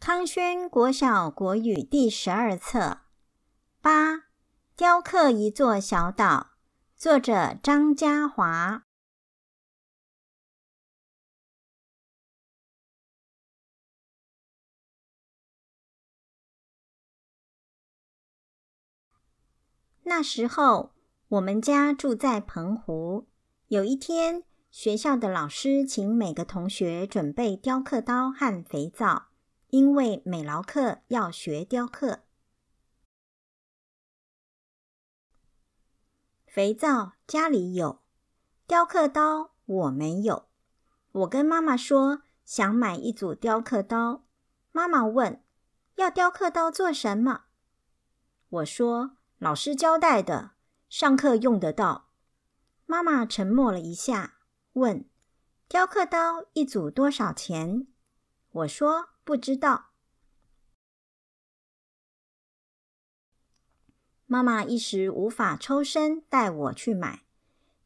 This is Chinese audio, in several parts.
康轩国小国语第十二册，八雕刻一座小岛。作者：张嘉华。那时候我们家住在澎湖。有一天，学校的老师请每个同学准备雕刻刀和肥皂。因为美劳课要学雕刻，肥皂家里有，雕刻刀我没有。我跟妈妈说想买一组雕刻刀。妈妈问要雕刻刀做什么？我说老师交代的，上课用得到。妈妈沉默了一下，问雕刻刀一组多少钱？我说。不知道，妈妈一时无法抽身带我去买，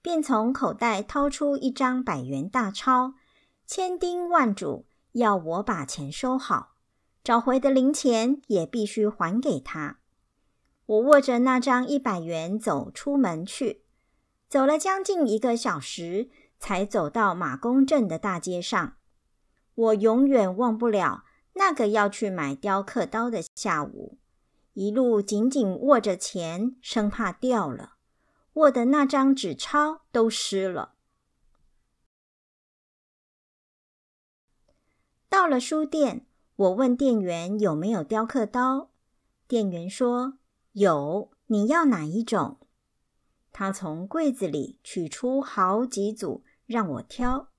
便从口袋掏出一张百元大钞，千叮万嘱要我把钱收好，找回的零钱也必须还给他。我握着那张一百元走出门去，走了将近一个小时，才走到马公镇的大街上。我永远忘不了。那个要去买雕刻刀的下午，一路紧紧握着钱，生怕掉了，握的那张纸钞都湿了。到了书店，我问店员有没有雕刻刀，店员说有，你要哪一种？他从柜子里取出好几组让我挑，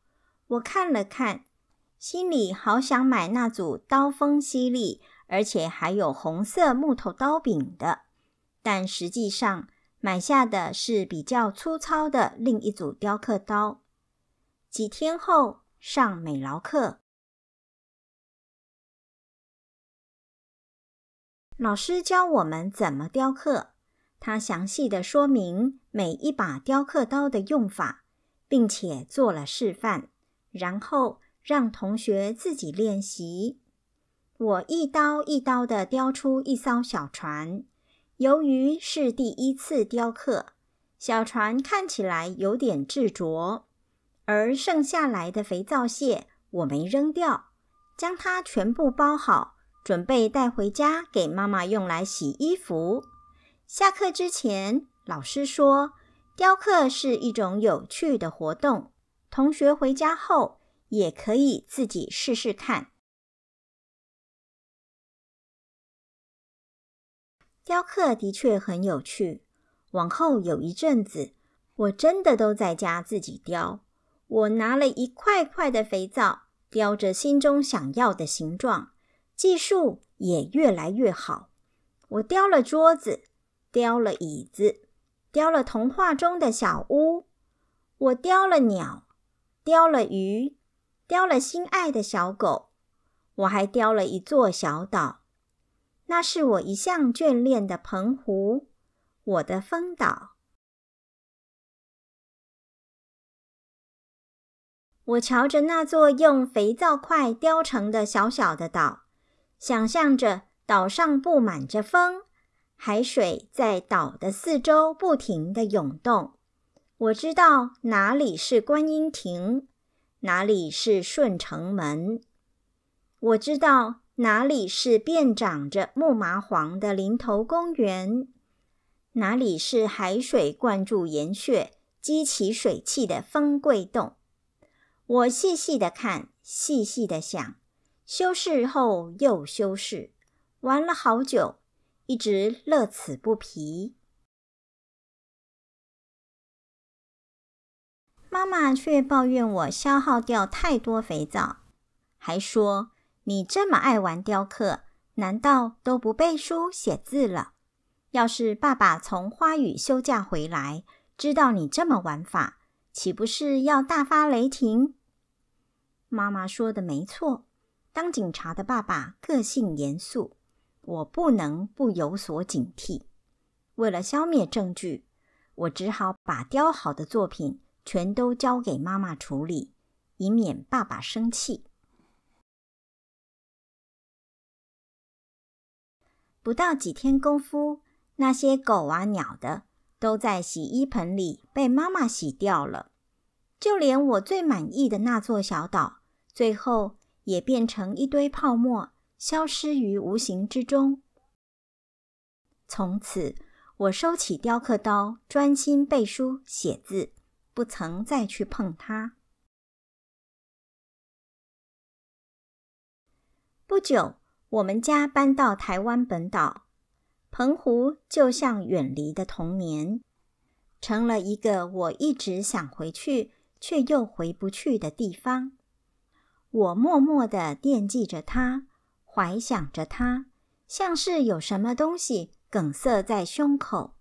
我看了看。心里好想买那组刀锋犀利，而且还有红色木头刀柄的，但实际上买下的是比较粗糙的另一组雕刻刀。几天后上美劳课，老师教我们怎么雕刻，他详细的说明每一把雕刻刀的用法，并且做了示范，然后。让同学自己练习。我一刀一刀地雕出一艘小船。由于是第一次雕刻，小船看起来有点稚拙。而剩下来的肥皂屑我没扔掉，将它全部包好，准备带回家给妈妈用来洗衣服。下课之前，老师说雕刻是一种有趣的活动。同学回家后。也可以自己试试看。雕刻的确很有趣。往后有一阵子，我真的都在家自己雕。我拿了一块块的肥皂，雕着心中想要的形状，技术也越来越好。我雕了桌子，雕了椅子，雕了童话中的小屋。我雕了鸟，雕了鱼。雕了心爱的小狗，我还雕了一座小岛，那是我一向眷恋的澎湖，我的风岛。我瞧着那座用肥皂块雕成的小小的岛，想象着岛上布满着风，海水在岛的四周不停地涌动。我知道哪里是观音亭。哪里是顺城门？我知道哪里是遍长着木麻黄的林头公园，哪里是海水灌注岩穴、激起水汽的风柜洞。我细细的看，细细的想，修饰后又修饰，玩了好久，一直乐此不疲。妈妈却抱怨我消耗掉太多肥皂，还说：“你这么爱玩雕刻，难道都不背书写字了？要是爸爸从花语休假回来，知道你这么玩法，岂不是要大发雷霆？”妈妈说的没错，当警察的爸爸个性严肃，我不能不有所警惕。为了消灭证据，我只好把雕好的作品。全都交给妈妈处理，以免爸爸生气。不到几天功夫，那些狗啊、鸟的，都在洗衣盆里被妈妈洗掉了。就连我最满意的那座小岛，最后也变成一堆泡沫，消失于无形之中。从此，我收起雕刻刀，专心背书、写字。不曾再去碰它。不久，我们家搬到台湾本岛，澎湖就像远离的童年，成了一个我一直想回去却又回不去的地方。我默默的惦记着它，怀想着它，像是有什么东西梗塞在胸口。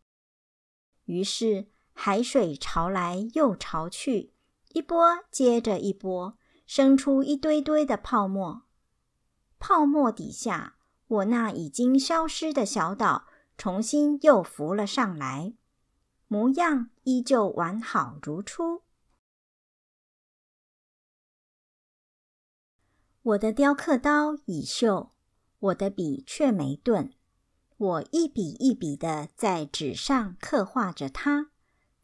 于是。海水潮来又潮去，一波接着一波，生出一堆堆的泡沫。泡沫底下，我那已经消失的小岛重新又浮了上来，模样依旧完好如初。我的雕刻刀已锈，我的笔却没钝，我一笔一笔的在纸上刻画着它。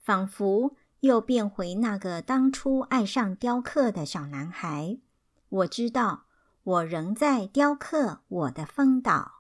仿佛又变回那个当初爱上雕刻的小男孩。我知道，我仍在雕刻我的风岛。